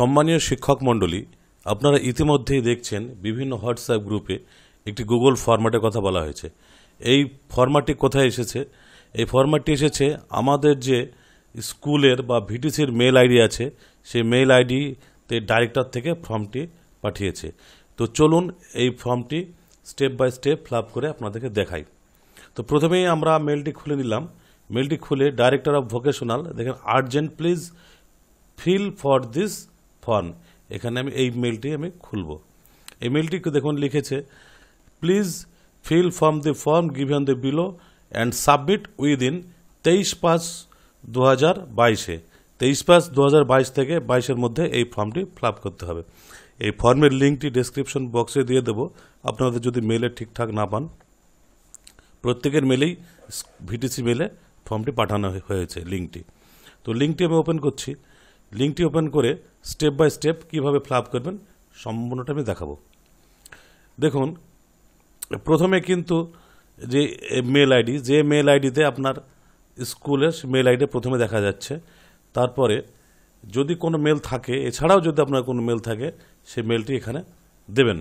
সম্মানীয় শিক্ষক মণ্ডলী আপনারা ইতিমধ্যেই দেখছেন বিভিন্ন হোয়াটসঅ্যাপ গ্রুপে একটি গুগল ফরম্যাটের কথা বলা হয়েছে এই ফরম্যাটটি কোথায় এসেছে এই ফরম্যাটটি এসেছে আমাদের যে স্কুলের বা ভিটিসির মেল আইডি আছে সেই মেল আইডিতে ডাইরেক্টর থেকে ফর্মটি পাঠিয়েছে তো চলুন এই ফর্মটি স্টেপ বাই স্টেপ ফ্লাপ করে আপনাদেরকে দেখাই তো প্রথমেই আমরা মেলটি খুলে নিলাম মেলটি খুলে ডাইরেক্টর অফ ভোকেশনাল দেখেন urgent please fill for this form এখানে আমি এই মেলটি আমি খুলব এই মেলটি দেখুন লিখেছে please fill form the form given the below and submit within তেইশ পাঁচ দু হাজার বাইশে তেইশ পাঁচ দু হাজার বাইশ থেকে বাইশের মধ্যে এই ফর্মটি ফিল করতে হবে এই ফর্মের লিঙ্কটি ডিসক্রিপশন বক্সে দিয়ে দেবো আপনাদের যদি মেলে ঠিকঠাক না পান প্রত্যেকের মেলেই ভিটিসি মেলে ফর্মটি পাঠানো হয়েছে লিঙ্কটি তো লিঙ্কটি আমি ওপেন করছি লিঙ্কটি ওপেন করে স্টেপ বাই স্টেপ কীভাবে ফ্লাপ করবেন সম্পূর্ণটা আমি দেখাবো দেখুন প্রথমে কিন্তু যে মেল আইডি যে মেল আইডিতে আপনার স্কুলের মেল আইডি প্রথমে দেখা যাচ্ছে তারপরে যদি কোনো মেল থাকে এছাড়াও যদি আপনার কোনো মেল থাকে সে মেলটি এখানে দেবেন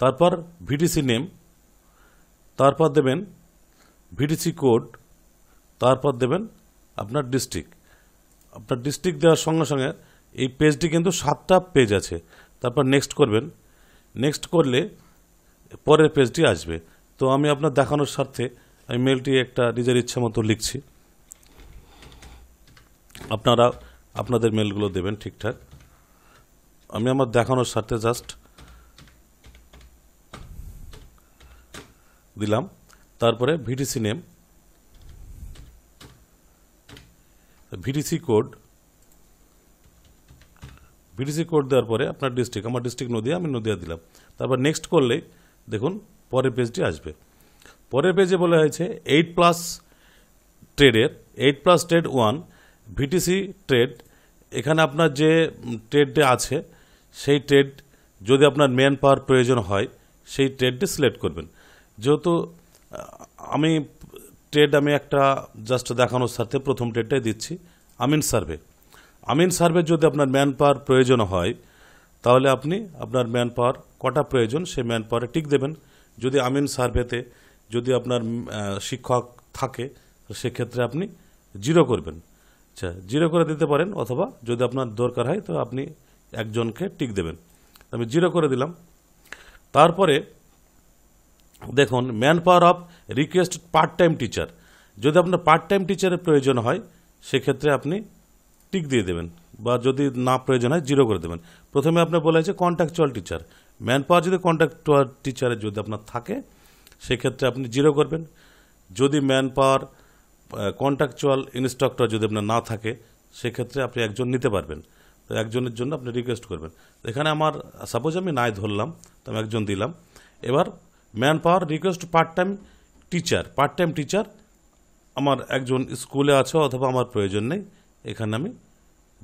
তারপর ভিটিসি নেম তারপর দেবেন ভিডিসি কোড তারপর দেবেন আপনার ডিস্ট্রিক্ট আপনার ডিস্ট্রিক্ট দেওয়ার সঙ্গে সঙ্গে এই পেজটি কিন্তু সাতটা পেজ আছে তারপর নেক্সট করবেন নেক্সট করলে পরের পেজটি আসবে তো আমি আপনার দেখানোর স্বার্থে আমি মেলটি একটা নিজের ইচ্ছা মতো লিখছি আপনারা আপনাদের মেলগুলো দেবেন ঠিকঠাক আমি আমার দেখানোর স্বার্থে জাস্ট দিলাম তারপরে VDC name VTC code VTC code দেওয়ার পরে আপনার ডিস্ট্রিক্ট আমার ডিস্ট্রিক্ট নদিয়া আমি নদিয়া দিলাম তারপর নেক্সট করলে দেখুন পরের পেজটি আসবে পরের পেজে বলা হয়েছে এইট প্লাস ট্রেডের eight plus trade one VTC trade এখানে আপনার যে ট্রেডটি আছে সেই ট্রেড যদি আপনার ম্যান পাওয়ার প্রয়োজন হয় সেই ট্রেডটি সিলেক্ট করবেন যেহেতু আমি ট্রেড আমি একটা জাস্ট দেখানোর স্বার্থে প্রথম ট্রেডটাই দিচ্ছি আমিন সার্ভে আমিন সার্ভে যদি আপনার ম্যান পাওয়ার প্রয়োজন হয় তাহলে আপনি আপনার ম্যান পাওয়ার কটা প্রয়োজন সেই ম্যান পাওয়ারে টিক দেবেন যদি আমিন সার্ভেতে যদি আপনার শিক্ষক থাকে সেক্ষেত্রে আপনি জিরো করবেন আচ্ছা জিরো করে দিতে পারেন অথবা যদি আপনার দরকার হয় তো আপনি একজনকে টিক দেবেন আমি জিরো করে দিলাম তারপরে দেখুন manpower of request part time teacher যদি আপনার পার্ট টাইম টিচারের প্রয়োজন হয় সেক্ষেত্রে আপনি টিক দিয়ে দেবেন বা যদি না প্রয়োজন হয় জিরো করে দেবেন প্রথমে আপনার বলা হয়েছে কন্ট্রাকচুয়াল টিচার ম্যান পাওয়ার যদি কন্ট্রাকচুয়াল টিচারের যদি আপনার থাকে সেক্ষেত্রে আপনি জিরো করবেন যদি ম্যান পাওয়ার কন্ট্রাকচুয়াল ইনস্ট্রাক্টর যদি আপনার না থাকে সেক্ষেত্রে আপনি একজন নিতে পারবেন তো একজনের জন্য আপনি রিকোয়েস্ট করবেন এখানে আমার সাপোজ আমি নাই ধরলাম তো আমি একজন দিলাম এবার manpower request part time teacher part time teacher আমার একজন স্কুলে আছে অথবা আমার প্রয়োজন নেই এখানে আমি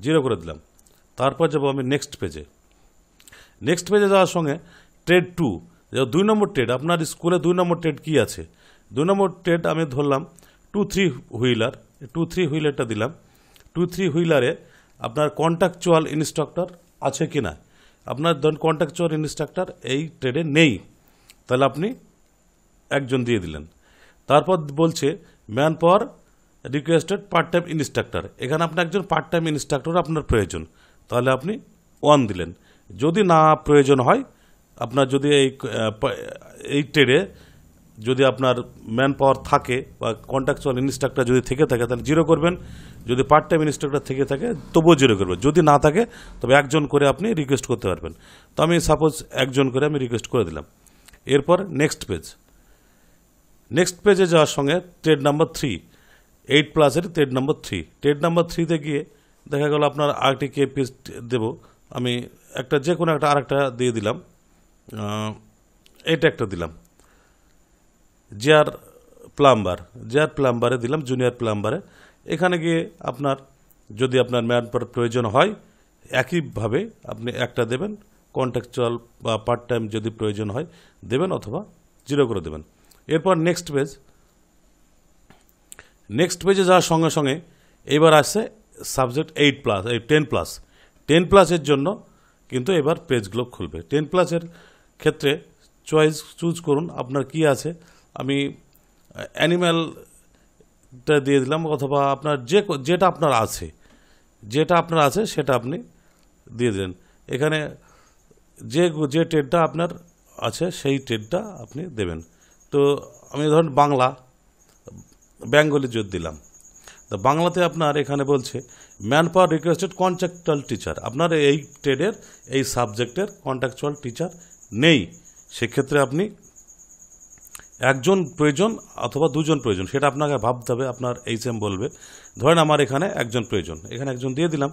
জিরো করে দিলাম তারপর যাব আমি নেক্সট পেজে নেক্সট পেজে যাওয়ার সঙ্গে ট্রেড টু দুই নম্বর ট্রেড আপনার স্কুলে দুই নম্বর ট্রেড কি আছে দুই নম্বর ট্রেড আমি ধরলাম two three wheeler two three হুইলারটা দিলাম টু থ্রি হুইলারে আপনার কন্ট্রাকচুয়াল ইনস্ট্রাক্টর আছে কি না আপনার ধরুন কন্ট্রাকচুয়াল ইনস্ট্রাক্টর এই ট্রেডে নেই তাহলে আপনি একজন দিয়ে দিলেন তারপর বলছে manpower requested part time instructor এখানে আপনার একজন পার্ট টাইম ইনস্ট্রাক্টর আপনার প্রয়োজন তাহলে আপনি ওয়ান দিলেন যদি না প্রয়োজন হয় আপনার যদি এই এই ট্রেডে যদি আপনার ম্যান পাওয়ার থাকে বা কন্ট্রাকচুয়াল ইনস্ট্রাক্টর যদি থেকে থাকে তাহলে জিরো করবেন যদি পার্ট টাইম ইনস্ট্রাক্টর থেকে থাকে তবুও জিরো করবেন যদি না থাকে তবে একজন করে আপনি রিকোয়েস্ট করতে পারবেন তো আমি সাপোজ একজন করে আমি রিকোয়েস্ট করে দিলাম এরপর নেক্সট পেজ নেক্সট পেজে যাওয়ার সঙ্গে ট্রেড নাম্বার থ্রি এইট প্লাসের trade number three trade number থ্রিতে গিয়ে দেখা গেল আপনার আরেকটি কে পেজ দেব আমি একটা যে কোনো একটা আরেকটা দিয়ে দিলাম এটা একটা দিলাম জিয়ার প্লাম্বার জিয়ার প্লাম্বারে দিলাম জুনিয়র প্লাম্বারে এখানে গিয়ে আপনার যদি আপনার ম্যান প্রয়োজন হয় একইভাবে আপনি একটা দেবেন কন্ট্রাকচুয়াল বা পার্ট টাইম যদি প্রয়োজন হয় দেবেন অথবা জিরো করে দেবেন এরপর নেক্সট পেজ নেক্সট পেজে যাওয়ার সঙ্গে সঙ্গে এবার আসছে সাবজেক্ট এইট প্লাস এই টেন প্লাস টেন প্লাসের জন্য কিন্তু এবার পেজগুলো খুলবে টেন প্লাসের ক্ষেত্রে চয়েস চুজ করুন আপনার কি আছে আমি অ্যানিম্যালটা দিয়ে দিলাম অথবা আপনার যে যেটা আপনার আছে যেটা আপনার আছে সেটা আপনি দিয়ে দেন এখানে যে যে ট্রেডটা আপনার আছে সেই ট্রেডটা আপনি দেবেন তো আমি ধরুন বাংলা বেঙ্গলি জোর দিলাম তা বাংলাতে আপনার এখানে বলছে manpower requested contractual teacher আপনার এই ট্রেডের এই সাবজেক্টের কন্ট্রাকচুয়াল টিচার নেই সেক্ষেত্রে আপনি একজন প্রয়োজন অথবা দুজন প্রয়োজন সেটা আপনাকে ভাবতে হবে আপনার এইচ এম বলবে ধরেন আমার এখানে একজন প্রয়োজন এখানে একজন দিয়ে দিলাম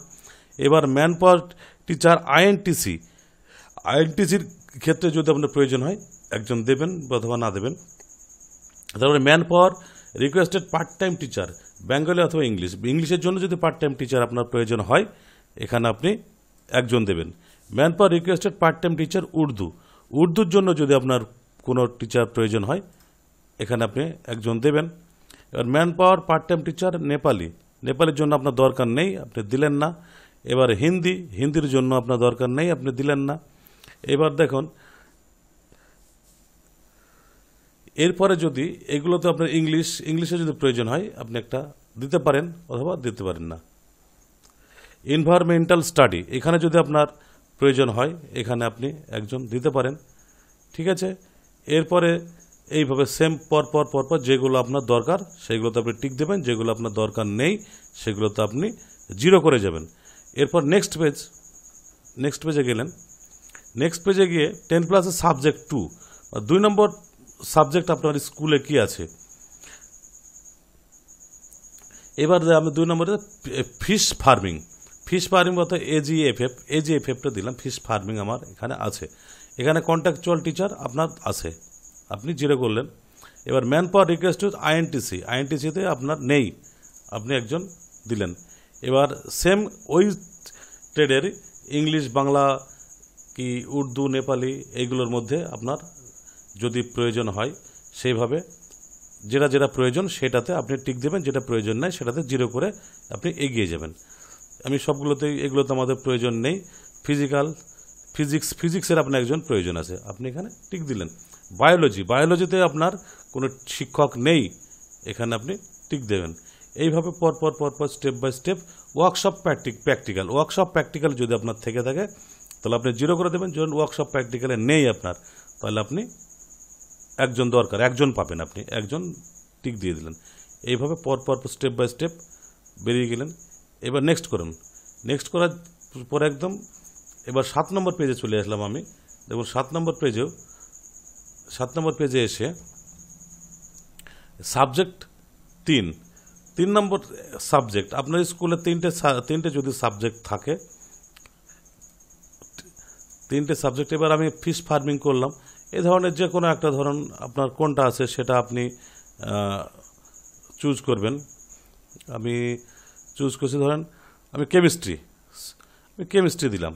এবার ম্যান পাওয়ার টিচার আইএনটিসি আইএনটিসির ক্ষেত্রে যদি আপনার প্রয়োজন হয় একজন দেবেন অথবা না দেবেন তারপরে manpower requested part time teacher Bengali অথবা ইংলিশ ইংলিশের জন্য যদি পার্ট টাইম টিচার আপনার প্রয়োজন হয় এখানে আপনি একজন দেবেন manpower requested part time teacher Urdu উর্দুর জন্য যদি আপনার কোনো টিচার প্রয়োজন হয় এখানে আপনি একজন দেবেন এবার manpower part time teacher Nepali নেপালের জন্য আপনার দরকার নেই আপনি দিলেন না এবার হিন্দি হিন্দির জন্য আপনার দরকার নেই আপনি দিলেন না এবার দেখুন এরপরে যদি এগুলোতে আপনার ইংলিশ ইংলিশে যদি প্রয়োজন হয় আপনি একটা দিতে পারেন অথবা দিতে পারেন না ইনভারমেন্টাল স্টাডি এখানে যদি আপনার প্রয়োজন হয় এখানে আপনি একজন দিতে পারেন ঠিক আছে এরপরে এইভাবে সেম পর পর পর পর যেগুলো আপনার দরকার সেগুলোতে আপনি টিক দেবেন যেগুলো আপনার দরকার নেই সেগুলোতে আপনি জিরো করে যাবেন এরপর নেক্সট পেজ নেক্সট পেজে গেলেন নেক্সট পেজে গিয়ে টেন প্লাসে সাবজেক্ট টু দুই নম্বর সাবজেক্ট আপনার স্কুলে কি আছে এবার আমি দুই নম্বরে ফিশ ফার্মিং ফিশ ফার্মিং অর্থাৎ এজি এফএফটা দিলাম ফিশ ফার্মিং আমার এখানে আছে এখানে কন্ট্যাকচুয়াল টিচার আপনার আছে আপনি জিরো করলেন এবার ম্যান পাওয়ার রিকোয়েস্ট আইএনটিসি আইএনটিসিতে আপনার নেই আপনি একজন দিলেন এবার সেম ওই ট্রেডের ইংলিশ বাংলা কি উর্দু নেপালি এইগুলোর মধ্যে আপনার যদি প্রয়োজন হয় সেইভাবে যেটা যেটা প্রয়োজন সেটাতে আপনি টিক দেবেন যেটা প্রয়োজন নাই সেটাতে জিরো করে আপনি এগিয়ে যাবেন আমি সবগুলোতেই এগুলোতে আমাদের প্রয়োজন নেই ফিজিক্যাল ফিজিক্স ফিজিক্সের আপনার একজন প্রয়োজন আছে আপনি এখানে টিক দিলেন বায়োলজি বায়োলজিতে আপনার কোনো শিক্ষক নেই এখানে আপনি টিক দেবেন এইভাবে পরপর পরপর স্টেপ বাই স্টেপ ওয়ার্কশপ প্র্যাকটিক প্র্যাকটিক্যাল ওয়ার্কশপ প্র্যাকটিক্যাল যদি আপনার থেকে থাকে তাহলে আপনি জিরো করে দেবেন যখন ওয়ার্কশপ প্র্যাকটিক্যালে নেই আপনার তাহলে আপনি একজন দরকার একজন পাবেন আপনি একজন টিক দিয়ে দিলেন এইভাবে পরপর স্টেপ বাই স্টেপ বেরিয়ে গেলেন এবার নেক্সট করুন নেক্সট করার পর একদম এবার সাত নম্বর পেজে চলে আসলাম আমি দেখুন সাত নম্বর পেজেও সাত নম্বর পেজে এসে সাবজেক্ট তিন তিন নম্বর সাবজেক্ট আপনার স্কুলে তিনটে তিনটে যদি সাবজেক্ট থাকে তিনটে সাবজেক্ট এবার আমি ফিশ ফার্মিং করলাম এ ধরনের যে কোনো একটা ধরন আপনার কোনটা আছে সেটা আপনি চুজ করবেন আমি চুজ করছি ধরেন আমি কেমিস্ট্রি আমি কেমিস্ট্রি দিলাম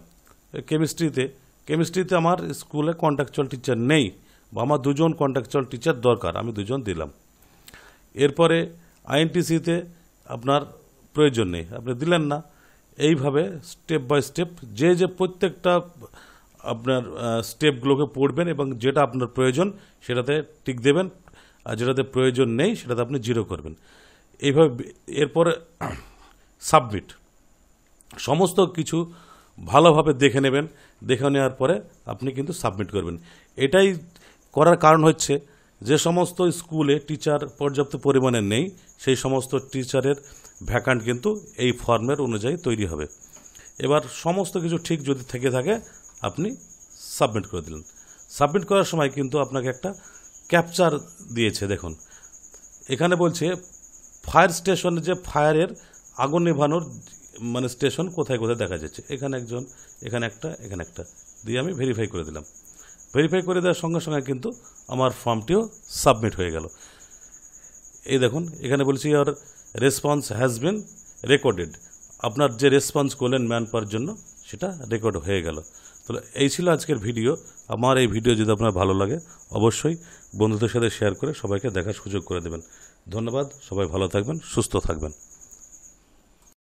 কেমিস্ট্রিতে কেমিস্ট্রিতে আমার স্কুলে কন্ট্রাকচুয়াল টিচার নেই বা আমার দুজন কন্ট্রাকচুয়াল টিচার দরকার আমি দুজন দিলাম এরপরে আইএনটিসিতে আপনার প্রয়োজন নেই আপনি দিলেন না এইভাবে স্টেপ বাই স্টেপ যে যে প্রত্যেকটা আপনার স্টেপগুলোকে পড়বেন এবং যেটা আপনার প্রয়োজন সেটাতে টিক দেবেন আর যেটাতে প্রয়োজন নেই সেটাতে আপনি জিরো করবেন এইভাবে এরপরে সাবমিট সমস্ত কিছু ভালোভাবে দেখে নেবেন দেখে নেওয়ার পরে আপনি কিন্তু সাবমিট করবেন এটাই করার কারণ হচ্ছে যে সমস্ত স্কুলে টিচার পর্যাপ্ত পরিমাণে নেই সেই সমস্ত টিচারের ভ্যাকান্ট কিন্তু এই ফর্মের অনুযায়ী তৈরি হবে এবার সমস্ত কিছু ঠিক যদি থেকে থাকে আপনি সাবমিট করে দিলেন সাবমিট করার সময় কিন্তু আপনাকে একটা ক্যাপচার দিয়েছে দেখুন এখানে বলছে ফায়ার স্টেশনে যে ফায়ারের আগুন নেভানোর মানে স্টেশন কোথায় কোথায় দেখা যাচ্ছে এখানে একজন এখানে একটা এখানে একটা দিয়ে আমি ভেরিফাই করে দিলাম ভেরিফাই করে দেওয়ার সঙ্গে সঙ্গে কিন্তু আমার ফর্মটিও সাবমিট হয়ে গেল এই দেখুন এখানে বলছি আর রেসপন্স হ্যাজ বিন রেকর্ডেড আপনার যে রেসপন্স করলেন ম্যান পাওয়ার জন্য সেটা রেকর্ড হয়ে গেল তাহলে এই ছিল আজকের ভিডিও আমার এই ভিডিও যদি আপনার ভালো লাগে অবশ্যই বন্ধুদের সাথে শেয়ার করে সবাইকে দেখার সুযোগ করে দেবেন ধন্যবাদ সবাই ভালো থাকবেন সুস্থ থাকবেন